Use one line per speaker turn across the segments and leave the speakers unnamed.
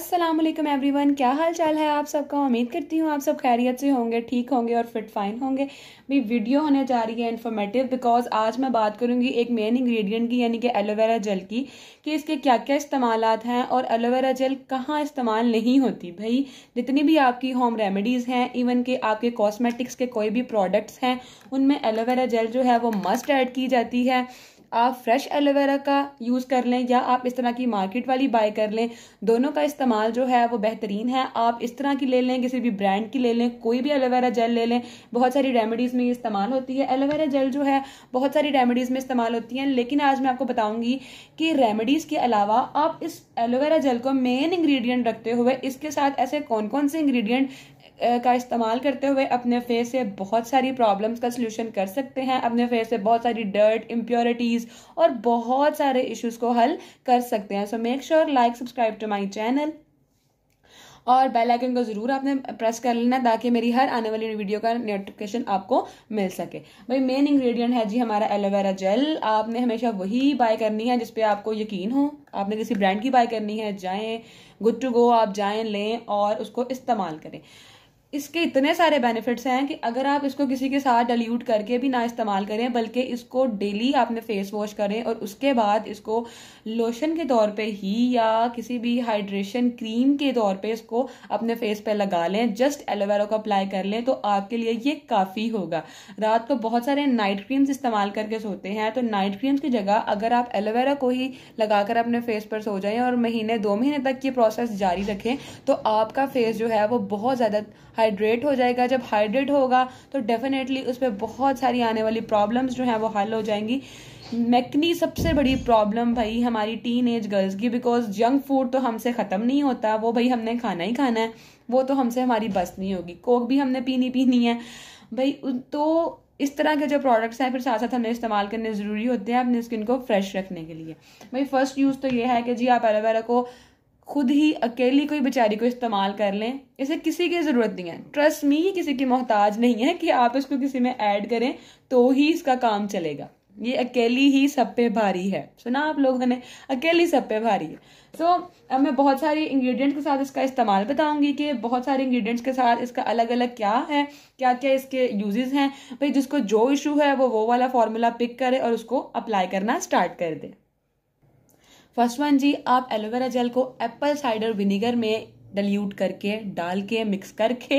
Aslam everyone क्या हाल चाल है आप सबका उम्मीद करती हूँ आप सब खैरियत से होंगे ठीक होंगे और फिट फाइन होंगे भी वीडियो होने जा रही है इन्फॉर्मेटिव बिकॉज आज मैं बात करूँगी एक मेन इंग्रेडिएंट की यानी कि एलोवेरा जेल की कि इसके क्या क्या इस्तेमाल हैं और एलोवेरा जेल कहाँ इस्तेमाल नहीं होती भाई जितनी भी आपकी होम रेमेडीज़ हैं इवन के आपके कॉस्मेटिक्स के कोई भी प्रोडक्ट्स हैं उनमें एलोवेरा जेल जो है वो मस्ट ऐड की जाती है आप फ्रेश एलोवेरा का यूज़ कर लें या आप इस तरह की मार्केट वाली बाय कर लें दोनों का इस्तेमाल जो है वो बेहतरीन है आप इस तरह की ले लें किसी भी ब्रांड की ले लें कोई भी एलोवेरा जेल ले लें बहुत सारी रेमेडीज़ में ये इस्तेमाल होती है एलोवेरा जेल जो है बहुत सारी रेमेडीज़ में इस्तेमाल होती हैं लेकिन आज मैं आपको बताऊँगी कि रेमेडीज़ के अलावा आप इस एलोवेरा जेल को मेन इंग्रीडियंट रखते हुए इसके साथ ऐसे कौन कौन से इंग्रीडियंट का इस्तेमाल करते हुए अपने फेस से बहुत सारी प्रॉब्लम्स का सलूशन कर सकते हैं अपने फेस से बहुत सारी डर्ट इम्प्योरिटीज़ डिजीज और बहुत सारे इश्यूज को हल कर सकते हैं so make sure like subscribe to my channel और बेल आइकन को ज़रूर आपने प्रेस कर लेना ताकि मेरी हर आने वाली वीडियो का नोटिफिकेशन आपको मिल सके भाई मेन इंग्रेडिएंट है जी हमारा एलोवेरा जेल आपने हमेशा वही बाय करनी है जिसपे आपको यकीन हो आपने किसी ब्रांड की बाय करनी है जाएं गुड टू गो आप जाएं लें और उसको इस्तेमाल करें इसके इतने सारे बेनिफिट्स हैं कि अगर आप इसको किसी के साथ डल्यूट करके भी ना इस्तेमाल करें बल्कि इसको डेली आपने फेस वॉश करें और उसके बाद इसको लोशन के तौर पे ही या किसी भी हाइड्रेशन क्रीम के तौर पे इसको अपने फेस पे लगा लें जस्ट एलोवेरा को अप्लाई कर लें तो आपके लिए ये काफ़ी होगा रात को बहुत सारे नाइट क्रीम्स इस्तेमाल करके सोते हैं तो नाइट क्रीम्स की जगह अगर आप एलोवेरा को ही लगा अपने फेस पर सो जाएँ और महीने दो महीने तक ये प्रोसेस जारी रखें तो आपका फेस जो है वो बहुत ज़्यादा हाइड्रेट हो जाएगा जब हाइड्रेट होगा तो डेफिनेटली उस पर बहुत सारी आने वाली प्रॉब्लम्स जो हैं वो हल हो जाएंगी मैकनी सबसे बड़ी प्रॉब्लम भाई हमारी टीन एज गर्ल्स की बिकॉज जंक फूड तो हमसे ख़त्म नहीं होता वो भाई हमने खाना ही खाना है वो तो हमसे हमारी बस नहीं होगी कोक भी हमने पीनी पीनी है भाई तो इस तरह के जो प्रोडक्ट्स हैं फिर साथ साथ हमें इस्तेमाल करने ज़रूरी होते हैं अपनी स्किन को फ्रेश रखने के लिए भाई फर्स्ट यूज़ तो ये है कि जी आप एलोवेरा को खुद ही अकेली कोई बेचारी को इस्तेमाल कर लें इसे किसी की ज़रूरत नहीं है ट्रस्ट मी ये किसी की मोहताज नहीं है कि आप इसको किसी में ऐड करें तो ही इसका काम चलेगा ये अकेली ही सब पे भारी है सुना आप लोगों ने अकेली सब पे भारी है सो so, अब मैं बहुत सारी इंग्रेडिएंट के साथ इसका इस्तेमाल बताऊंगी कि बहुत सारे इंग्रेडिएंट्स के साथ इसका अलग अलग क्या है क्या क्या इसके यूजेस हैं भाई जिसको जो इशू है वो वो वाला फॉर्मूला पिक करे और उसको अप्लाई करना स्टार्ट कर दे फर्स्ट वन जी आप एलोवेरा जेल को एप्पल साइडर विनेगर में डल्यूट करके डाल के मिक्स करके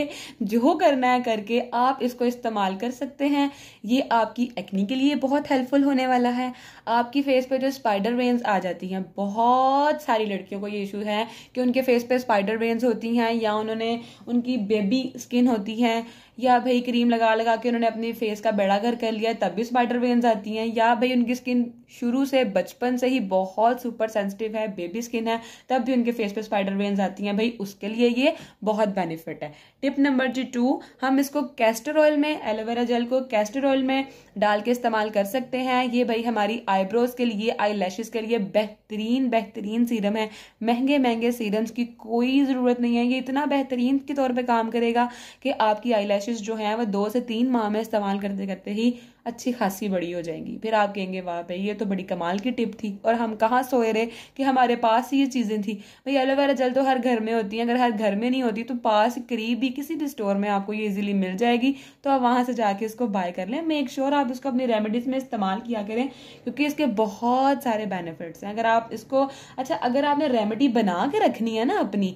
जो करना है करके आप इसको इस्तेमाल कर सकते हैं ये आपकी एक्नी के लिए बहुत हेल्पफुल होने वाला है आपकी फेस पे जो स्पाइडर वेन्स आ जाती हैं बहुत सारी लड़कियों को ये इशू है कि उनके फेस पे स्पाइडर वेन्स होती हैं या उन्होंने उनकी बेबी स्किन होती है या भाई क्रीम लगा लगा के उन्होंने अपने फेस का बेड़ा घर कर लिया तब भी स्पाइडर वेन्स आती हैं या भाई उनकी स्किन शुरू से बचपन से ही बहुत सुपर सेंसिटिव है बेबी स्किन है तब भी उनके फेस पे स्पाइडर वेन्स आती हैं भाई उसके लिए ये बहुत बेनिफिट है टिप नंबर जी टू हम इसको कैस्टर ऑयल में एलोवेरा जेल को कैस्टर ऑयल में डाल के इस्तेमाल कर सकते हैं ये भाई हमारी आईब्रोज के लिए आई लैशेज के लिए बेहतरीन बेहतरीन सीरम है महंगे महंगे सीरम्स की कोई ज़रूरत नहीं है ये इतना बेहतरीन के तौर पर काम करेगा कि आपकी आई रैशेज जो है वह दो से तीन माह में इस्तेमाल करते करते ही अच्छी खासी बड़ी हो जाएंगी फिर आप कहेंगे वाह भाई ये तो बड़ी कमाल की टिप थी और हम कहाँ सोए रहे कि हमारे पास ये चीज़ें थी भाई एलोवेरा जल तो हर घर में होती है अगर हर घर में नहीं होती तो पास करीब ही किसी भी स्टोर में आपको ये इजीली मिल जाएगी तो आप वहाँ से जाके इसको बाय कर लें मेक श्योर आप इसको अपनी रेमेडीज़ में इस्तेमाल किया करें क्योंकि इसके बहुत सारे बेनिफिट्स हैं अगर आप इसको अच्छा अगर आपने रेमेडी बना के रखनी है ना अपनी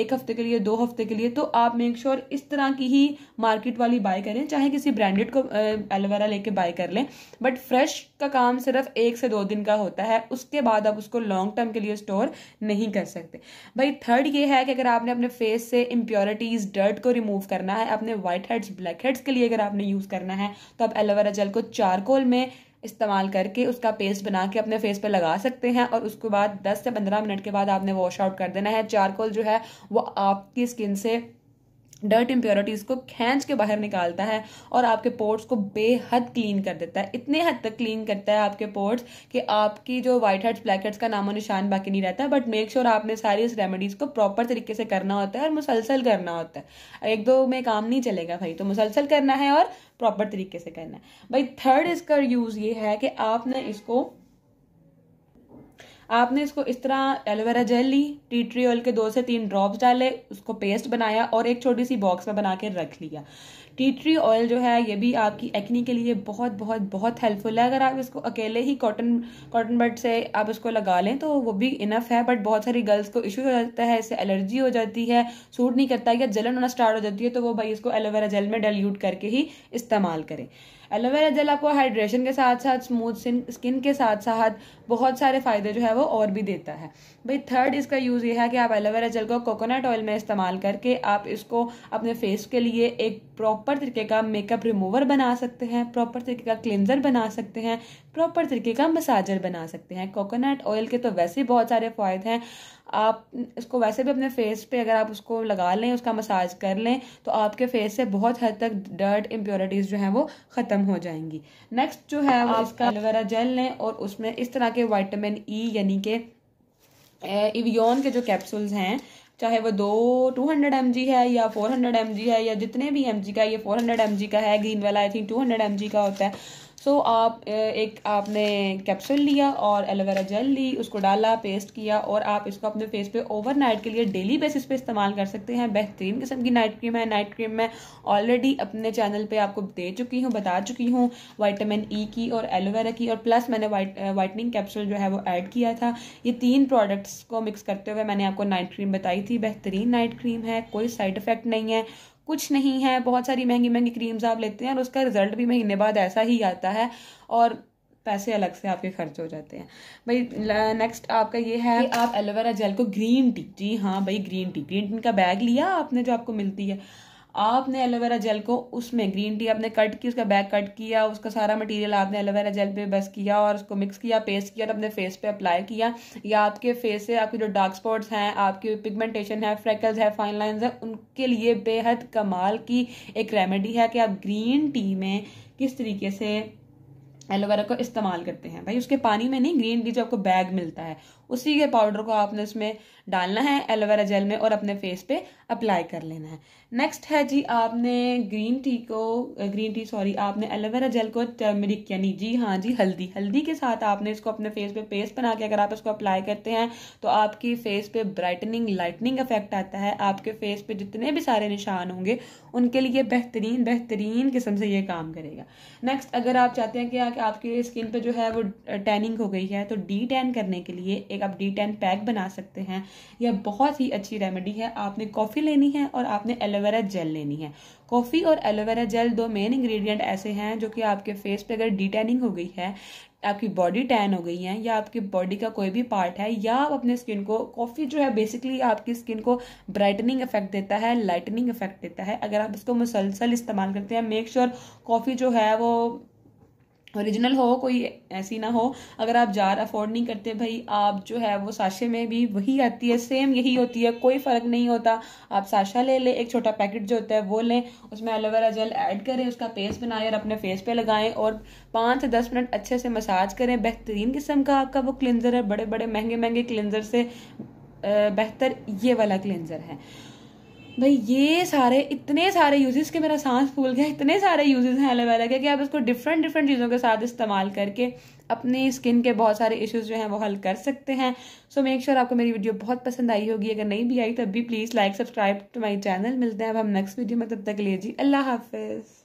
एक हफ्ते के लिए दो हफ्ते के लिए तो आप मेक श्योर इस तरह की ही मार्केट वाली बाय करें चाहे किसी ब्रांडेड को एलोवेरा वगैरह लेके बाय कर लें बट फ्रेश का काम सिर्फ एक से दो दिन का होता है उसके बाद आप उसको लॉन्ग टर्म के लिए स्टोर नहीं कर सकते भाई थर्ड ये है कि अगर आपने अपने फेस से इम्प्योरिटीज डर्ट को रिमूव करना है अपने व्हाइट हेड्स ब्लैक हेड्स के लिए अगर आपने यूज़ करना है तो आप एलोवेरा जेल को चारकोल में इस्तेमाल करके उसका पेस्ट बना के अपने फेस पर लगा सकते हैं और उसके बाद 10 से 15 मिनट के बाद आपने वॉश आउट कर देना है चारकोल जो है वो आपकी स्किन से डर्ट इम्प्योरिटीज़ को खींच के बाहर निकालता है और आपके पोर्ट्स को बेहद क्लीन कर देता है इतने हद तक क्लीन करता है आपके पोर्ट्स कि आपकी जो वाइट हेड्स ब्लैक हेड्स का नामो निशान बाकी नहीं रहता बट मेक श्योर आपने सारी इस रेमेडीज़ को प्रॉपर तरीके से करना होता है और मुसलसल करना होता है एक दो में काम नहीं चलेगा भाई तो मुसलसल करना है और प्रॉपर तरीके से करना है भाई थर्ड इसका यूज़ ये है कि आपने इसको आपने इसको इस तरह एलोवेरा जेल ली टी ट्री ऑयल के दो से तीन ड्रॉप्स डाले उसको पेस्ट बनाया और एक छोटी सी बॉक्स में बना के रख लिया टी ट्री ऑयल जो है ये भी आपकी एक्नी के लिए बहुत बहुत बहुत हेल्पफुल है अगर आप इसको अकेले ही कॉटन कॉटन बट से आप इसको लगा लें तो वो भी इनफ है बट बहुत सारी गर्ल्स को इशू हो जाता है इससे एलर्जी हो जाती है सूट नहीं करता या जलन होना स्टार्ट हो जाती है तो वो भाई इसको एलोवेरा जेल में डेल्यूट करके ही इस्तेमाल करें एलोवेरा जेल आपको हाइड्रेशन के साथ साथ स्मूथ स्किन के साथ साथ बहुत सारे फ़ायदे जो है वो और भी देता है भाई थर्ड इसका यूज़ ये है कि आप एलोवेरा जेल को कोकोनट ऑयल में इस्तेमाल करके आप इसको अपने फेस के लिए एक प्रॉपर तरीके का मेकअप रिमूवर बना सकते हैं प्रॉपर तरीके का क्लिनजर बना सकते हैं प्रॉपर तरीके का मसाजर बना सकते हैं कोकोनट ऑयल के तो वैसे ही बहुत सारे फ़ायदे हैं आप इसको वैसे भी अपने फेस पे अगर आप उसको लगा लें उसका मसाज कर लें तो आपके फेस से बहुत हद तक डर्ट इम्प्योरिटीज़ जो हैं वो ख़त्म हो जाएंगी नेक्स्ट जो है वो इसका एलोवेरा जेल लें और उसमें इस तरह के वाइटामिन ई e यानी कि इवियोन के जो कैप्सूल्स हैं चाहे वो दो टू हंड्रेड एम जी है या फोर हंड्रेड एम जी है या जितने भी एम जी का ये फोर हंड्रेड एम जी का है ग्रीन वाला I think two hundred M G का होता है सो so, आप एक आपने कैप्सूल लिया और एलोवेरा जेल ली उसको डाला पेस्ट किया और आप इसको अपने फेस पे ओवरनाइट के लिए डेली बेसिस पे इस्तेमाल कर सकते हैं बेहतरीन किस्म की नाइट क्रीम है नाइट क्रीम मैं ऑलरेडी अपने चैनल पे आपको दे चुकी हूँ बता चुकी हूँ वाइटामिन ई e की और एलोवेरा की और प्लस मैंने वाइट वाइटनिंग कैप्सूल जो है वो ऐड किया था ये तीन प्रोडक्ट्स को मिक्स करते हुए मैंने आपको नाइट क्रीम बताई थी बेहतरीन नाइट क्रीम है कोई साइड इफ़ेक्ट नहीं है कुछ नहीं है बहुत सारी महंगी महंगी क्रीम्स आप लेते हैं और उसका रिजल्ट भी महीने बाद ऐसा ही आता है और पैसे अलग से आपके खर्च हो जाते हैं भाई नेक्स्ट आपका ये है कि आप एलोवेरा जेल को ग्रीन टी जी हाँ भाई ग्रीन टी ग्रीन टी का बैग लिया आपने जो आपको मिलती है आपने एलोवेरा जेल को उसमें ग्रीन टी आपने कट की उसका बैक कट किया उसका सारा मटेरियल आपने एलोवेरा जेल पे बस किया और उसको मिक्स किया पेस्ट किया और अपने फेस पे अप्लाई किया या आपके फेस से आपके जो डार्क स्पॉट्स हैं आपकी पिगमेंटेशन है फ्रैकल्स है फाइन लाइन है उनके लिए बेहद कमाल की एक रेमेडी है कि आप ग्रीन टी में किस तरीके से एलोवेरा को इस्तेमाल करते हैं भाई उसके पानी में नहीं ग्रीन टी जो आपको बैग मिलता है उसी के पाउडर को आपने उसमें डालना है एलोवेरा जेल में और अपने फेस पे अप्लाई कर लेना है नेक्स्ट है जी आपने ग्रीन टी को ग्रीन टी सॉरी आपने एलोवेरा जेल को टर्मरिक यानी जी हाँ जी हल्दी हल्दी के साथ आपने इसको अपने फेस पे पेस्ट बना के अगर आप इसको अप्लाई करते हैं तो आपकी फेस पे ब्राइटनिंग लाइटनिंग इफेक्ट आता है आपके फेस पे जितने भी सारे निशान होंगे उनके लिए बेहतरीन बेहतरीन किस्म से ये काम करेगा नेक्स्ट अगर आप चाहते हैं कि आपकी स्किन पर जो है वो टैनिंग हो गई है तो डी टैन करने के लिए एक आप डी टैन पैक बना सकते हैं यह बहुत ही अच्छी रेमेडी है आपने कॉफ़ी लेनी है और आपने एलो एलोवेरा जेल लेनी है कॉफ़ी और एलोवेरा जेल दो मेन इंग्रेडिएंट ऐसे हैं जो कि आपके फेस पे अगर डिटेनिंग हो गई है आपकी बॉडी टैन हो गई है या आपकी बॉडी का कोई भी पार्ट है या आप अपने स्किन को कॉफ़ी जो है बेसिकली आपकी स्किन को ब्राइटनिंग इफेक्ट देता है लाइटनिंग इफेक्ट देता है अगर आप इसको मुसलसल इस्तेमाल करते हैं मेक श्योर sure कॉफ़ी जो है वो ओरिजिनल हो कोई ऐसी ना हो अगर आप जार अफोर्ड नहीं करते भाई आप जो है वो साशे में भी वही आती है सेम यही होती है कोई फ़र्क नहीं होता आप साशा ले लें एक छोटा पैकेट जो होता है वो लें उसमें एलोवेरा जेल ऐड करें उसका पेस्ट बनाएं और अपने फेस पे लगाएं और पाँच से दस मिनट अच्छे से मसाज करें बेहतरीन किस्म का आपका वो क्लिनजर है बड़े बड़े महंगे महंगे क्लिनजर से बेहतर ये वाला क्लिनजर है भाई ये सारे इतने सारे यूजेस के मेरा सांस फूल गया इतने सारे यूजेस हैं एलोवेरा के कि आप इसको डिफरेंट डिफरेंट चीज़ों के साथ इस्तेमाल करके अपने स्किन के बहुत सारे इश्यूज जो हैं वो हल कर सकते हैं सो मेक श्योर आपको मेरी वीडियो बहुत पसंद आई होगी अगर नहीं भी आई तब भी please like subscribe to my channel मिलते हैं अब हम नेक्स्ट वीडियो में तब तक लीजिए अल्लाह हाफिज़